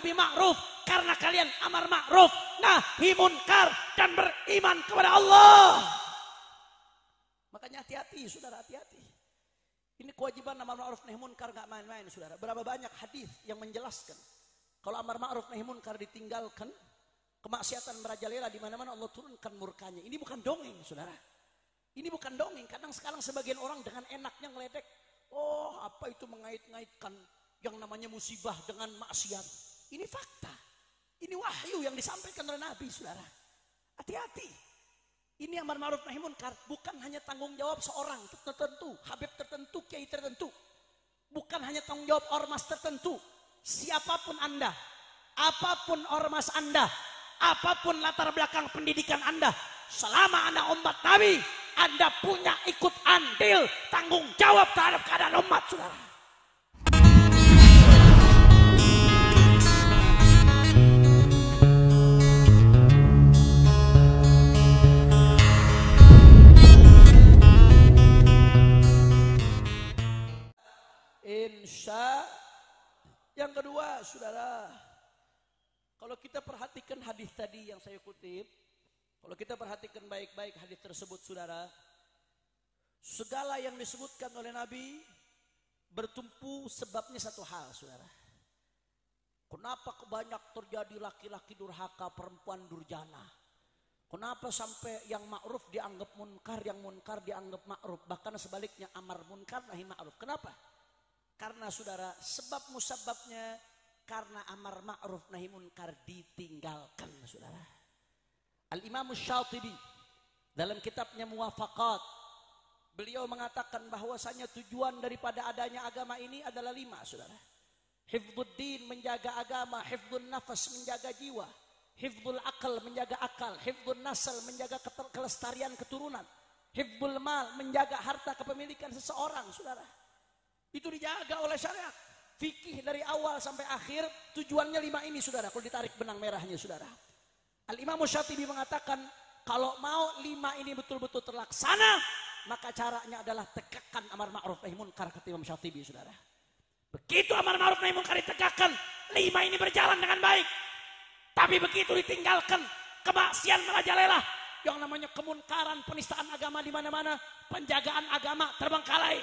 nabi ma'ruf karena kalian amar ma'ruf nahi munkar dan beriman kepada Allah makanya hati-hati saudara hati-hati ini kewajiban amar ma'ruf nahi munkar nggak main-main saudara berapa banyak hadis yang menjelaskan kalau amar ma'ruf nahi munkar ditinggalkan kemaksiatan merajalela di mana-mana Allah turunkan murkanya ini bukan dongeng saudara ini bukan dongeng kadang sekarang sebagian orang dengan enaknya ngeledek oh apa itu mengait-ngaitkan yang namanya musibah dengan maksiat ini fakta. Ini wahyu yang disampaikan oleh Nabi, saudara. Hati-hati. Ini amar ma'ruf nahi munkar bukan hanya tanggung jawab seorang tertentu, habib tertentu, kiai tertentu. Bukan hanya tanggung jawab ormas tertentu. Siapapun Anda, apapun ormas Anda, apapun latar belakang pendidikan Anda, selama Anda umat Nabi, Anda punya ikut andil tanggung jawab terhadap keadaan umat, saudara. kedua, saudara, kalau kita perhatikan hadis tadi yang saya kutip, kalau kita perhatikan baik-baik hadis tersebut, saudara, segala yang disebutkan oleh Nabi bertumpu sebabnya satu hal, saudara. Kenapa banyak terjadi laki-laki durhaka, perempuan durjana? Kenapa sampai yang ma'ruf dianggap munkar, yang munkar dianggap ma'ruf? Bahkan sebaliknya amar munkar nahi ma'ruf. Kenapa? Karena saudara, sebab musababnya karena amar ma'ruf nahi munkar ditinggalkan saudara. Al-Imam Syatibi dalam kitabnya Muwafaqat beliau mengatakan bahwasanya tujuan daripada adanya agama ini adalah lima saudara. Hifdzuddin menjaga agama, hifdzun nafas menjaga jiwa, hifdzul akal menjaga akal, hifdzun nasal menjaga kelestarian keturunan, hifdzul mal menjaga harta kepemilikan seseorang saudara. Itu dijaga oleh syariat. Fikih dari awal sampai akhir tujuannya lima ini saudara. Kalau ditarik benang merahnya saudara. Al-Imam Syatibi mengatakan kalau mau lima ini betul-betul terlaksana maka caranya adalah tegakkan amar ma'ruf nahi munkar kata Imam Syatibi saudara. Begitu amar ma'ruf nahi munkar ditegakkan lima ini berjalan dengan baik. Tapi begitu ditinggalkan kemaksian merajalela yang namanya kemunkaran penistaan agama di mana-mana penjagaan agama terbengkalai.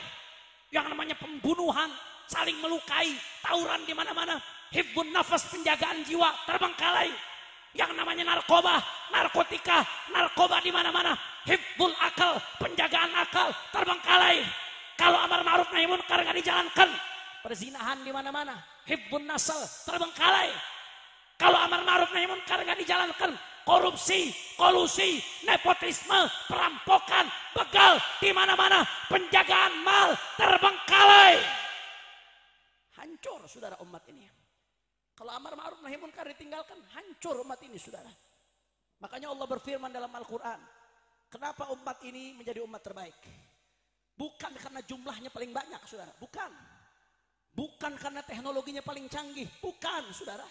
Yang namanya pembunuhan, saling melukai, tawuran di mana-mana. Hibun nafas penjagaan jiwa terbengkalai. Yang namanya narkoba, narkotika, narkoba di mana-mana. hibun akal, penjagaan akal terbengkalai. Kalau amar ma'ruf nahi munkar gak dijalankan, perzinahan di mana-mana. hibun nasal terbengkalai. Kalau amar ma'ruf nahi munkar gak dijalankan, korupsi, kolusi, nepotisme, perampokan, begal di mana-mana, penjagaan mal terbengkalai. Hancur saudara umat ini. Kalau amar ma'ruf nahi munkar ditinggalkan, hancur umat ini saudara. Makanya Allah berfirman dalam Al-Quran. Kenapa umat ini menjadi umat terbaik? Bukan karena jumlahnya paling banyak saudara, bukan. Bukan karena teknologinya paling canggih, bukan saudara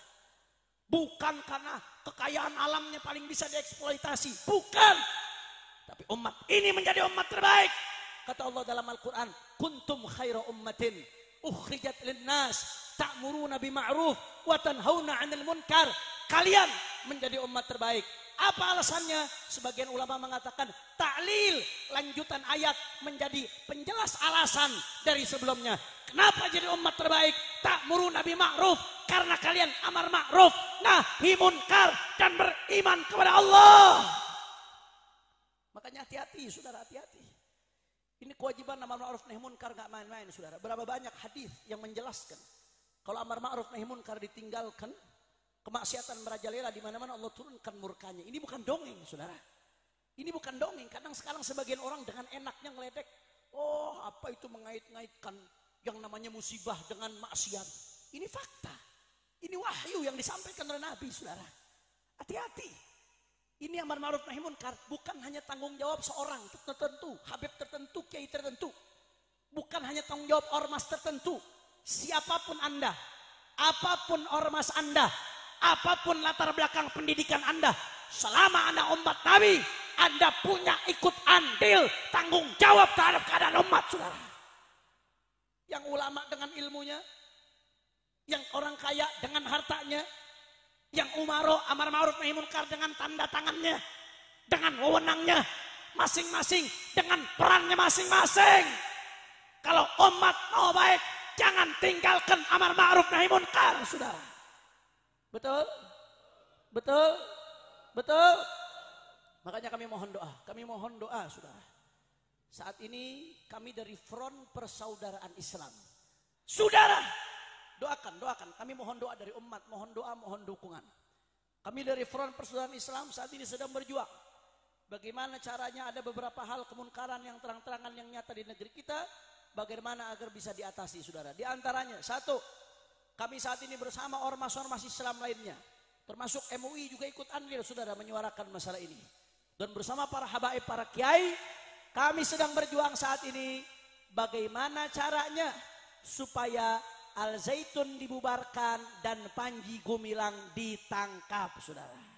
Bukan karena kekayaan alamnya paling bisa dieksploitasi. Bukan. Tapi umat ini menjadi umat terbaik. Kata Allah dalam Al-Quran. Kuntum khaira ummatin. Ukhrijat linnas. Ta'muruna bima'ruf. Watanhauna anil munkar. Kalian menjadi umat terbaik. Apa alasannya? Sebagian ulama mengatakan ta'lil lanjutan ayat menjadi penjelas alasan dari sebelumnya. Kenapa jadi umat terbaik? Tak muru Nabi Ma'ruf. Karena kalian amar ma'ruf, nahi munkar, dan beriman kepada Allah. Makanya hati-hati, saudara hati-hati. Ini kewajiban amar ma'ruf nahi munkar gak main-main, saudara. Berapa banyak hadis yang menjelaskan. Kalau amar ma'ruf nahi munkar ditinggalkan, kemaksiatan merajalela di mana-mana Allah turunkan murkanya. Ini bukan dongeng, saudara. Ini bukan dongeng. Kadang sekarang sebagian orang dengan enaknya ngeledek. Oh, apa itu mengait-ngaitkan yang namanya musibah dengan maksiat. Ini fakta. Ini wahyu yang disampaikan oleh Nabi, saudara. Hati-hati. Ini amar ma'ruf nahi munkar bukan hanya tanggung jawab seorang tertentu, habib tertentu, kiai tertentu. Bukan hanya tanggung jawab ormas tertentu. Siapapun Anda, apapun ormas Anda, apapun latar belakang pendidikan Anda, selama Anda umat Nabi, Anda punya ikut andil tanggung jawab terhadap keadaan umat, saudara yang ulama dengan ilmunya, yang orang kaya dengan hartanya, yang umaro amar ma'ruf nahi munkar dengan tanda tangannya, dengan wewenangnya, masing-masing dengan perannya masing-masing. Kalau umat mau baik, jangan tinggalkan amar ma'ruf nahi munkar, Saudara. Betul? Betul? Betul? Makanya kami mohon doa, kami mohon doa, Saudara. Saat ini kami dari Front Persaudaraan Islam. Saudara, doakan, doakan. Kami mohon doa dari umat, mohon doa, mohon dukungan. Kami dari Front Persaudaraan Islam saat ini sedang berjuang. Bagaimana caranya ada beberapa hal kemunkaran yang terang-terangan yang nyata di negeri kita. Bagaimana agar bisa diatasi saudara. Di antaranya, satu, kami saat ini bersama ormas-ormas Islam lainnya. Termasuk MUI juga ikut andil saudara menyuarakan masalah ini. Dan bersama para habaib, para kiai, kami sedang berjuang saat ini bagaimana caranya supaya Al Zaitun dibubarkan dan Panji Gumilang ditangkap, saudara.